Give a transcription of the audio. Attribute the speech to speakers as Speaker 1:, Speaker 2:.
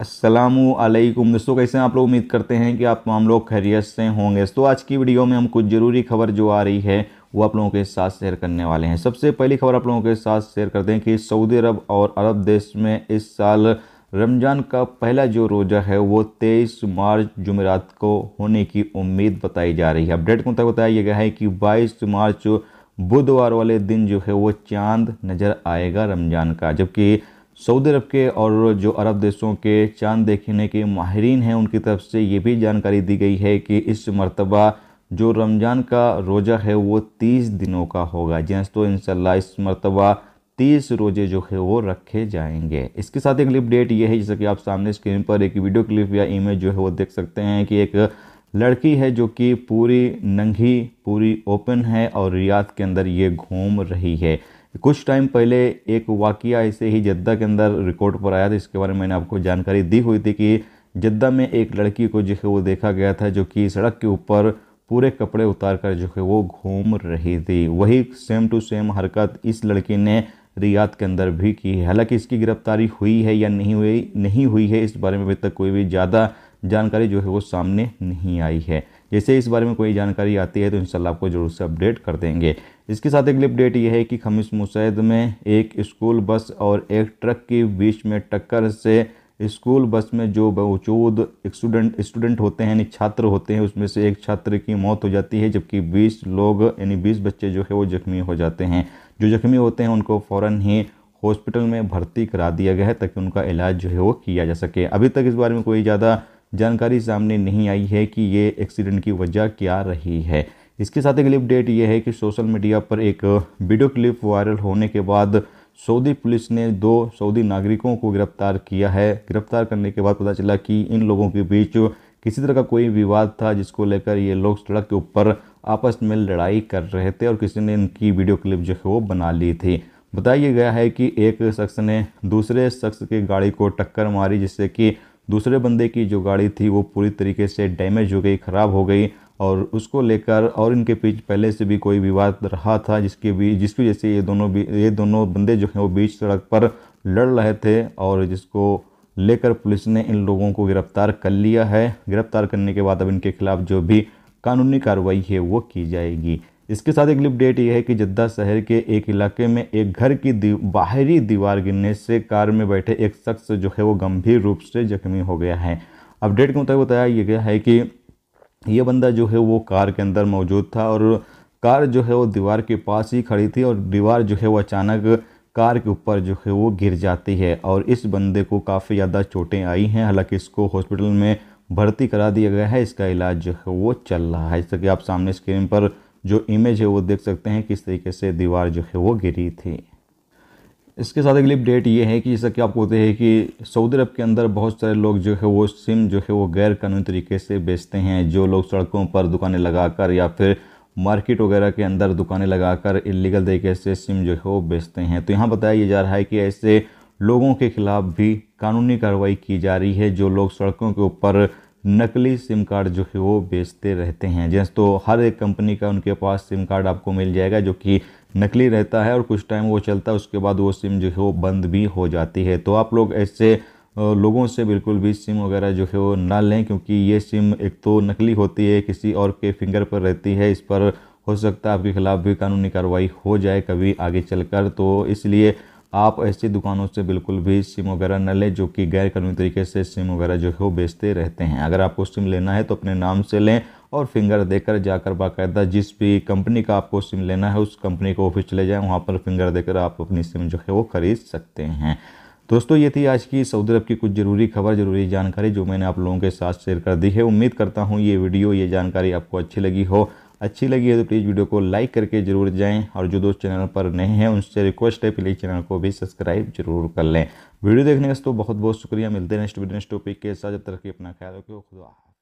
Speaker 1: असलकुम दोस्तों कैसे हैं आप लोग उम्मीद करते हैं कि आप तमाम लोग खैरियत से होंगे तो आज की वीडियो में हम कुछ ज़रूरी खबर जो आ रही है वो आप लोगों के साथ शेयर करने वाले हैं सबसे पहली खबर आप लोगों के साथ शेयर करते हैं कि सऊदी अरब और अरब देश में इस साल रमज़ान का पहला जो रोज़ा है वो तेईस मार्च जुमेरात को होने की उम्मीद बताई जा रही है अपडेट को तक बताया गया है कि बाईस मार्च बुधवार वाले दिन जो है वो चांद नज़र आएगा रमज़ान का जबकि सऊदी अरब के और जो अरब देशों के चांद देखने के माहरीन हैं उनकी तरफ से ये भी जानकारी दी गई है कि इस मरतबा जो रमज़ान का रोज़ा है वो तीस दिनों का होगा जी हाँ, तो इन इस मरतबा तीस रोज़े जो है वो रखे जाएंगे इसके साथ एक अपडेट ये है जैसा कि आप सामने स्क्रीन पर एक वीडियो क्लिप या इमेज जो है वो देख सकते हैं कि एक लड़की है जो कि पूरी नंगी पूरी ओपन है और रियाद के अंदर ये घूम रही है कुछ टाइम पहले एक वाक्य ऐसे ही जद्दा के अंदर रिकॉर्ड पर आया था इसके बारे में मैंने आपको जानकारी दी हुई थी कि जद्दा में एक लड़की को जो है वो देखा गया था जो कि सड़क के ऊपर पूरे कपड़े उतार कर जो है वो घूम रही थी वही सेम टू सेम हरकत इस लड़की ने रियाद के अंदर भी की है हालांकि इसकी गिरफ्तारी हुई है या नहीं हुई नहीं हुई है इस बारे में अभी तक कोई भी ज़्यादा जानकारी जो है वो सामने नहीं आई है जैसे इस बारे में कोई जानकारी आती है तो इंशाल्लाह आपको जरूर से अपडेट कर देंगे इसके साथ अगली अपडेट यह है कि खमीस मुसैद में एक स्कूल बस और एक ट्रक के बीच में टक्कर से स्कूल बस में जो बावजूद स्टूडेंट स्टूडेंट होते हैं यानी छात्र होते हैं उसमें से एक छात्र की मौत हो जाती है जबकि 20 लोग यानी 20 बच्चे जो है वो जख्मी हो जाते हैं जो जख्मी होते हैं उनको फ़ौरन ही हॉस्पिटल में भर्ती करा दिया गया है ताकि उनका इलाज जो है वो किया जा सके अभी तक इस बारे में कोई ज़्यादा जानकारी सामने नहीं आई है कि ये एक्सीडेंट की वजह क्या रही है इसके साथ अगली अपडेट ये है कि सोशल मीडिया पर एक वीडियो क्लिप वायरल होने के बाद सऊदी पुलिस ने दो सऊदी नागरिकों को गिरफ्तार किया है गिरफ्तार करने के बाद पता चला कि इन लोगों के बीच किसी तरह का कोई विवाद था जिसको लेकर ये लोग सड़क के ऊपर आपस में लड़ाई कर रहे थे और किसी ने इनकी वीडियो क्लिप जो है वो बना ली थी बताया गया है कि एक शख्स ने दूसरे शख्स की गाड़ी को टक्कर मारी जिससे कि दूसरे बंदे की जो गाड़ी थी वो पूरी तरीके से डैमेज हो गई ख़राब हो गई और उसको लेकर और इनके बीच पहले से भी कोई विवाद रहा था जिसके बीच जिसकी वजह से ये दोनों भी ये दोनों बंदे जो हैं वो बीच सड़क पर लड़ रहे थे और जिसको लेकर पुलिस ने इन लोगों को गिरफ्तार कर लिया है गिरफ्तार करने के बाद अब इनके खिलाफ जो भी कानूनी कार्रवाई है वो की जाएगी इसके साथ एक अपडेट ये है कि जद्दा शहर के एक इलाके में एक घर की दी बाहरी दीवार गिरने से कार में बैठे एक शख्स जो है वो गंभीर रूप से जख्मी हो गया है अपडेट के मुताबिक बताया गया है कि ये बंदा जो है वो कार के अंदर मौजूद था और कार जो है वो दीवार के पास ही खड़ी थी और दीवार जो है वो अचानक कार के ऊपर जो है वो गिर जाती है और इस बंदे को काफ़ी ज़्यादा चोटें आई हैं हालांकि इसको हॉस्पिटल में भर्ती करा दिया गया है इसका इलाज जो है वो चल रहा है जैसा कि आप सामने स्क्रीन पर जो इमेज है वो देख सकते हैं किस तरीके से दीवार जो है वो गिरी थी इसके साथ अगली अपडेट ये है कि जैसा कि आपको होते हैं कि सऊदी अरब के अंदर बहुत सारे लोग जो है वो सिम जो है वो गैर कानूनी तरीके से बेचते हैं जो लोग सड़कों पर दुकानें लगाकर या फिर मार्केट वगैरह के अंदर दुकानें लगाकर इलीगल तरीके से सिम जो है वो बेचते हैं तो यहाँ बताया जा रहा है कि ऐसे लोगों के खिलाफ भी कानूनी कार्रवाई की जा रही है जो लोग सड़कों के ऊपर नकली सिम कार्ड जो है वो बेचते रहते हैं जैसे तो हर एक कंपनी का उनके पास सिम कार्ड आपको मिल जाएगा जो कि नकली रहता है और कुछ टाइम वो चलता है उसके बाद वो सिम जो है वो बंद भी हो जाती है तो आप लोग ऐसे लोगों से बिल्कुल भी सिम वगैरह जो है वो ना लें क्योंकि ये सिम एक तो नकली होती है किसी और के फिंगर पर रहती है इस पर हो सकता है आपके खिलाफ़ भी कानूनी कार्रवाई हो जाए कभी आगे चलकर तो इसलिए आप ऐसी दुकानों से बिल्कुल भी सिम वगैरह न लें जो कि गैर कानूनी तरीके से सिम वगैरह जो है वो बेचते रहते हैं अगर आपको सिम लेना है तो अपने नाम से लें और फिंगर देकर जाकर बाकायदा जिस भी कंपनी का आपको सिम लेना है उस कंपनी को ऑफिस चले जाएँ वहाँ पर फिंगर देकर आप अपनी सिम जो है वो खरीद सकते हैं दोस्तों ये थी आज की सऊदी अरब की कुछ ज़रूरी खबर ज़रूरी जानकारी जो मैंने आप लोगों के साथ शेयर कर दी है उम्मीद करता हूँ ये वीडियो ये जानकारी आपको अच्छी लगी हो अच्छी लगी है तो प्लीज़ वीडियो को लाइक करके ज़रूर जाएं और जो दोस्त चैनल पर नए हैं उनसे रिक्वेस्ट है प्लीज़ चैनल को भी सब्सक्राइब जरूर कर लें वीडियो देखने का तो बहुत बहुत शुक्रिया मिलते हैं नेक्स्ट वीडियो नेक्स्ट टॉपिक के साथ जब तक अपना ख्याल रखिए खुदा